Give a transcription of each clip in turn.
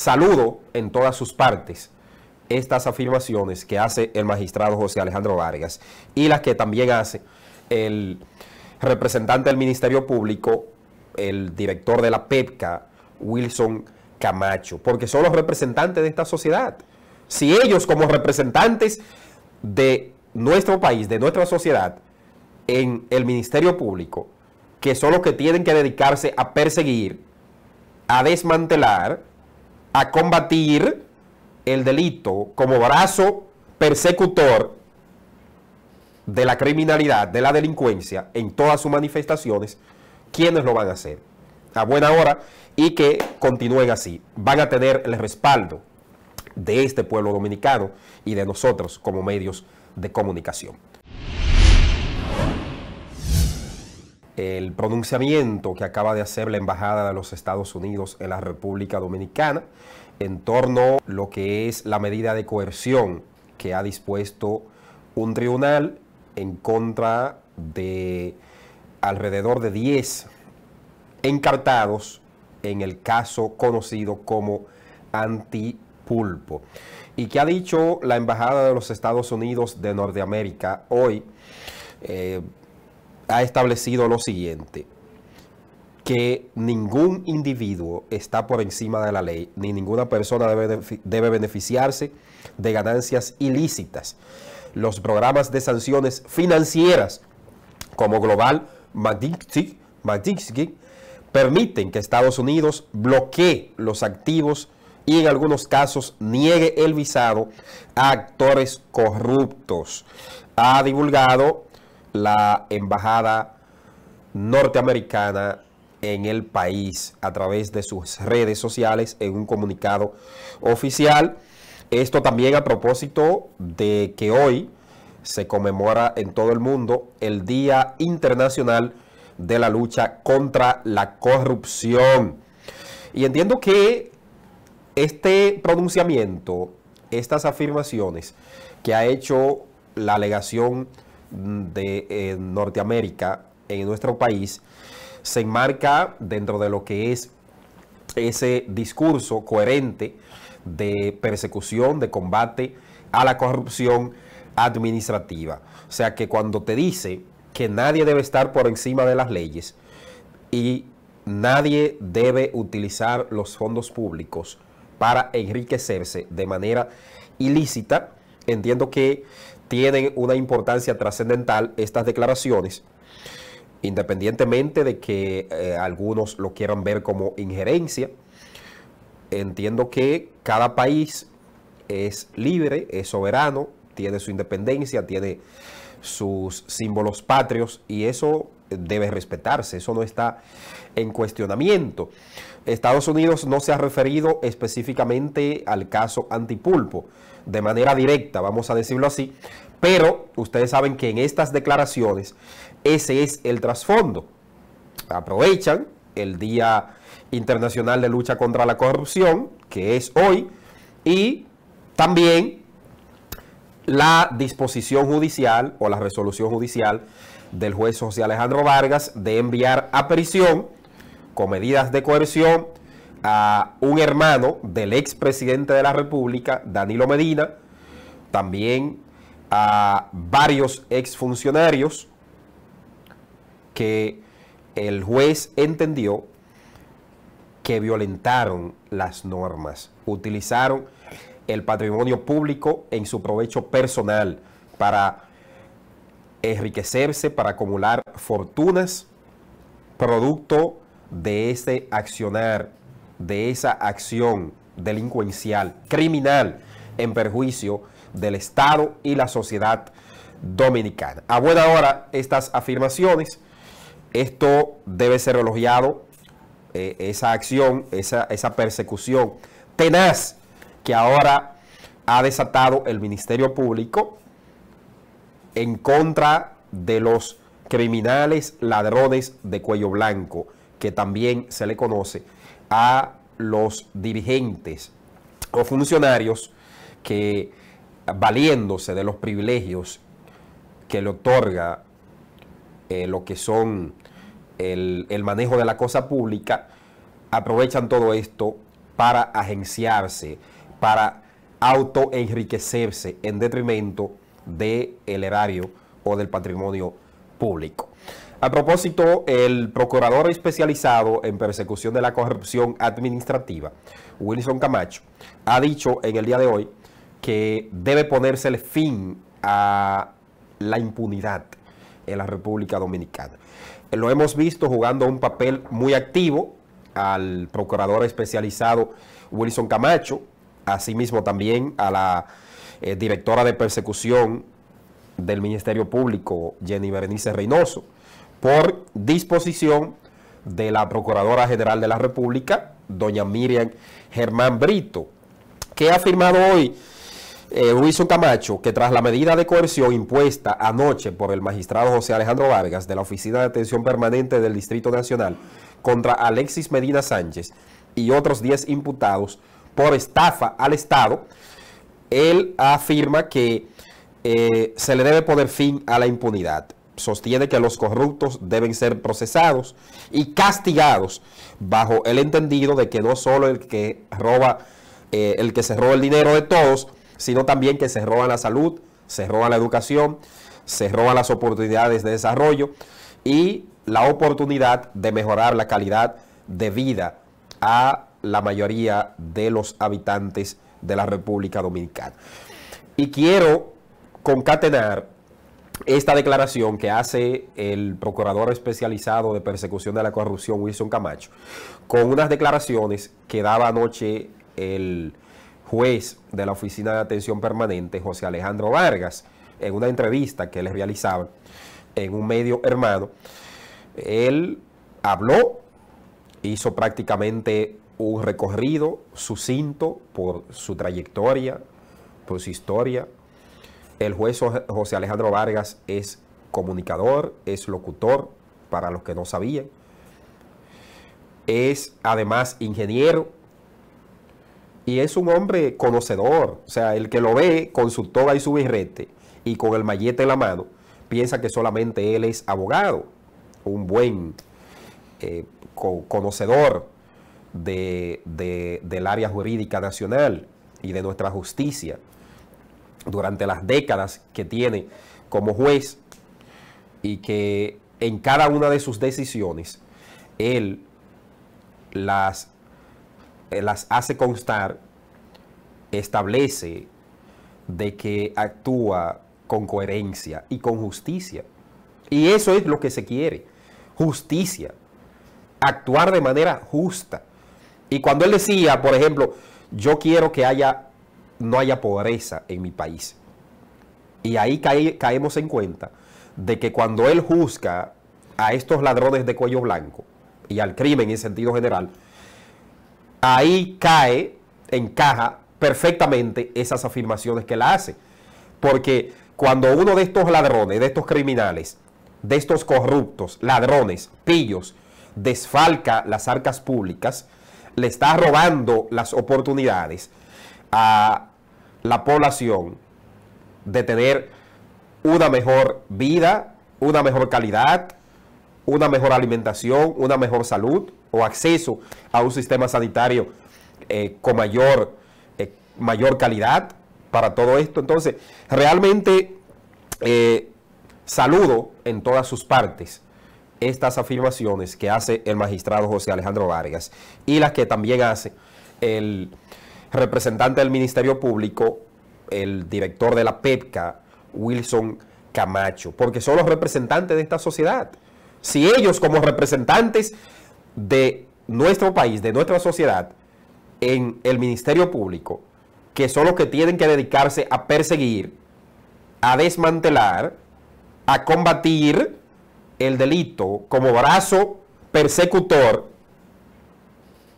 Saludo en todas sus partes estas afirmaciones que hace el magistrado José Alejandro Vargas y las que también hace el representante del Ministerio Público, el director de la PEPCA, Wilson Camacho, porque son los representantes de esta sociedad. Si ellos como representantes de nuestro país, de nuestra sociedad, en el Ministerio Público, que son los que tienen que dedicarse a perseguir, a desmantelar, a combatir el delito como brazo persecutor de la criminalidad, de la delincuencia, en todas sus manifestaciones, ¿quiénes lo van a hacer? A buena hora y que continúen así. Van a tener el respaldo de este pueblo dominicano y de nosotros como medios de comunicación. el pronunciamiento que acaba de hacer la Embajada de los Estados Unidos en la República Dominicana en torno a lo que es la medida de coerción que ha dispuesto un tribunal en contra de alrededor de 10 encartados en el caso conocido como antipulpo. Y que ha dicho la Embajada de los Estados Unidos de Norteamérica hoy, eh, ha establecido lo siguiente, que ningún individuo está por encima de la ley, ni ninguna persona debe, beneficiarse de ganancias ilícitas. Los programas de sanciones financieras como Global Magnitsky permiten que Estados Unidos bloquee los activos y en algunos casos niegue el visado a actores corruptos. Ha divulgado la embajada norteamericana en el país a través de sus redes sociales en un comunicado oficial. Esto también a propósito de que hoy se conmemora en todo el mundo el Día Internacional de la Lucha contra la Corrupción. Y entiendo que este pronunciamiento, estas afirmaciones que ha hecho la alegación de eh, Norteamérica en nuestro país se enmarca dentro de lo que es ese discurso coherente de persecución, de combate a la corrupción administrativa. O sea que cuando te dice que nadie debe estar por encima de las leyes y nadie debe utilizar los fondos públicos para enriquecerse de manera ilícita, entiendo que tienen una importancia trascendental estas declaraciones, independientemente de que eh, algunos lo quieran ver como injerencia. Entiendo que cada país es libre, es soberano, tiene su independencia, tiene sus símbolos patrios y eso debe respetarse, eso no está en cuestionamiento. Estados Unidos no se ha referido específicamente al caso antipulpo de manera directa, vamos a decirlo así, pero ustedes saben que en estas declaraciones ese es el trasfondo. Aprovechan el Día Internacional de Lucha contra la Corrupción, que es hoy, y también la disposición judicial o la resolución judicial del juez José Alejandro Vargas de enviar a prisión medidas de coerción a un hermano del expresidente de la República, Danilo Medina, también a varios exfuncionarios que el juez entendió que violentaron las normas, utilizaron el patrimonio público en su provecho personal para enriquecerse, para acumular fortunas, producto de ese accionar, de esa acción delincuencial, criminal, en perjuicio del Estado y la sociedad dominicana. A buena hora estas afirmaciones, esto debe ser elogiado, eh, esa acción, esa, esa persecución tenaz que ahora ha desatado el Ministerio Público en contra de los criminales ladrones de cuello blanco que también se le conoce, a los dirigentes o funcionarios que, valiéndose de los privilegios que le otorga eh, lo que son el, manejo de la cosa pública, aprovechan todo esto para agenciarse, para autoenriquecerse en detrimento del erario o del patrimonio público. A propósito, el procurador especializado en persecución de la corrupción administrativa, Wilson Camacho, ha dicho en el día de hoy que debe ponerse el fin a la impunidad en la República Dominicana. Lo hemos visto jugando un papel muy activo al procurador especializado Wilson Camacho, asimismo también a la eh, directora de persecución del Ministerio Público, Jenny Berenice Reynoso por disposición de la Procuradora General de la República, doña Miriam Germán Brito, que ha afirmado hoy eh, Camacho que tras la medida de coerción impuesta anoche por el magistrado José Alejandro Vargas de la Oficina de Atención Permanente del Distrito Nacional contra Alexis Medina Sánchez y otros 10 imputados por estafa al Estado, él afirma que eh, se le debe poner fin a la impunidad sostiene que los corruptos deben ser procesados y castigados bajo el entendido de que no solo el que roba, eh, el que se roba el dinero de todos, sino también que se roba la salud, se roba la educación, se roban las oportunidades de desarrollo y la oportunidad de mejorar la calidad de vida a la mayoría de los habitantes de la República Dominicana. Y quiero concatenar esta declaración que hace el procurador especializado de persecución de la corrupción, Wilson Camacho, con unas declaraciones que daba anoche el juez de la Oficina de Atención Permanente, José Alejandro Vargas, en una entrevista que les realizaba en un medio hermano. Él habló, hizo prácticamente un recorrido sucinto por su trayectoria, por su historia, el juez José Alejandro Vargas es comunicador, es locutor, para los que no sabían. Es además ingeniero y es un hombre conocedor. O sea, el que lo ve con su toga y su birrete y con el mallete en la mano, piensa que solamente él es abogado, un buen eh, conocedor del área jurídica nacional y de nuestra justicia durante las décadas que tiene como juez y que en cada una de sus decisiones él las, eh, las hace constar, establece de que actúa con coherencia y con justicia. Y eso es lo que se quiere, justicia, actuar de manera justa. Y cuando él decía, por ejemplo, yo quiero que haya no haya pobreza en mi país. Y ahí caemos en cuenta de que cuando él juzga a estos ladrones de cuello blanco y al crimen en sentido general, ahí cae, encaja perfectamente esas afirmaciones que él hace. Porque cuando uno de estos ladrones, de estos criminales, de estos corruptos, ladrones, pillos, desfalca las arcas públicas, le está robando las oportunidades a la población de tener una mejor vida, una mejor calidad, una mejor alimentación, una mejor salud o acceso a un sistema sanitario eh, con mayor, eh, mayor calidad para todo esto. Entonces, realmente eh, saludo en todas sus partes estas afirmaciones que hace el magistrado José Alejandro Vargas y las que también hace el representante del Ministerio Público, el director de la PEPCA, Wilson Camacho, porque son los representantes de esta sociedad. Si ellos como representantes de nuestro país, de nuestra sociedad, en el Ministerio Público, que son los que tienen que dedicarse a perseguir, a desmantelar, a combatir el delito como brazo persecutor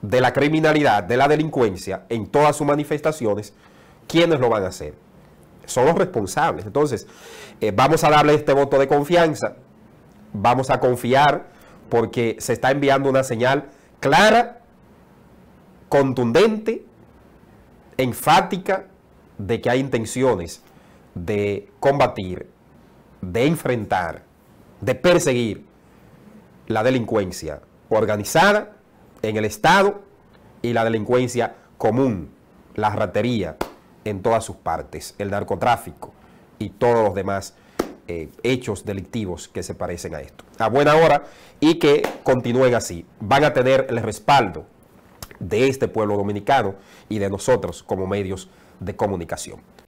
de la criminalidad, de la delincuencia, en todas sus manifestaciones, ¿quiénes lo van a hacer? Son los responsables. Entonces, eh, vamos a darle este voto de confianza, vamos a confiar porque se está enviando una señal clara, contundente, enfática de que hay intenciones de combatir, de enfrentar, de perseguir la delincuencia organizada en el Estado y la delincuencia común, la ratería en todas sus partes, el narcotráfico y todos los demás eh, hechos delictivos que se parecen a esto. A buena hora y que continúen así. Van a tener el respaldo de este pueblo dominicano y de nosotros como medios de comunicación.